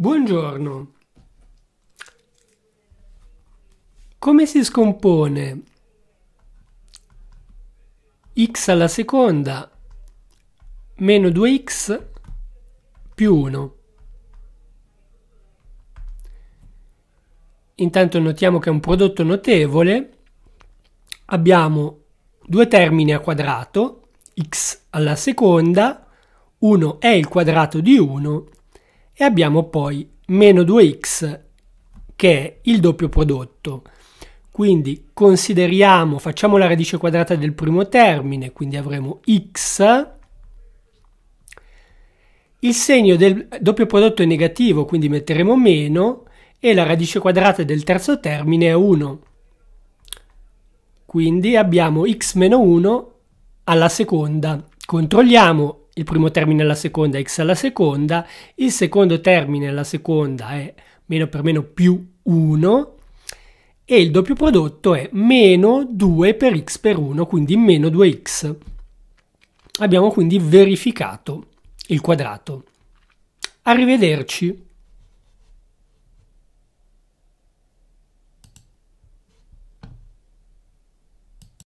Buongiorno. Come si scompone x alla seconda meno 2x più 1? Intanto notiamo che è un prodotto notevole. Abbiamo due termini a quadrato, x alla seconda, 1 è il quadrato di 1 e abbiamo poi meno 2x che è il doppio prodotto. Quindi consideriamo, facciamo la radice quadrata del primo termine, quindi avremo x. Il segno del doppio prodotto è negativo, quindi metteremo meno, e la radice quadrata del terzo termine è 1. Quindi abbiamo x meno 1 alla seconda. Controlliamo il primo termine alla seconda è x alla seconda, il secondo termine alla seconda è meno per meno più 1 e il doppio prodotto è meno 2 per x per 1, quindi meno 2x. Abbiamo quindi verificato il quadrato. Arrivederci.